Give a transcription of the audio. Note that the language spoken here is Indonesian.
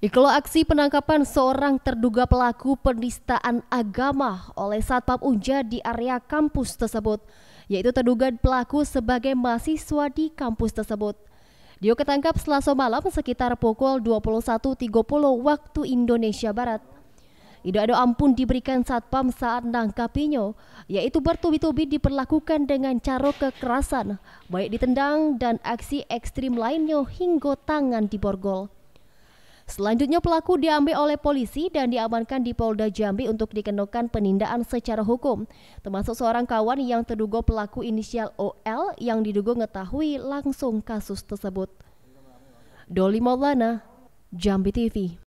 Iklo aksi penangkapan seorang terduga pelaku penistaan agama oleh Satpam Unja di area kampus tersebut, yaitu terduga pelaku sebagai mahasiswa di kampus tersebut. Dio ketangkap selasa malam sekitar pukul 21.30 waktu Indonesia Barat. Tidak ada ampun diberikan Satpam saat nangkapinya, yaitu bertubi-tubi diperlakukan dengan cara kekerasan, baik ditendang dan aksi ekstrim lainnya hingga tangan diborgol. Selanjutnya pelaku diambil oleh polisi dan diamankan di Polda Jambi untuk dikenakan penindaan secara hukum, termasuk seorang kawan yang terduga pelaku inisial OL yang diduga mengetahui langsung kasus tersebut. Doli Maulana, Jambi TV.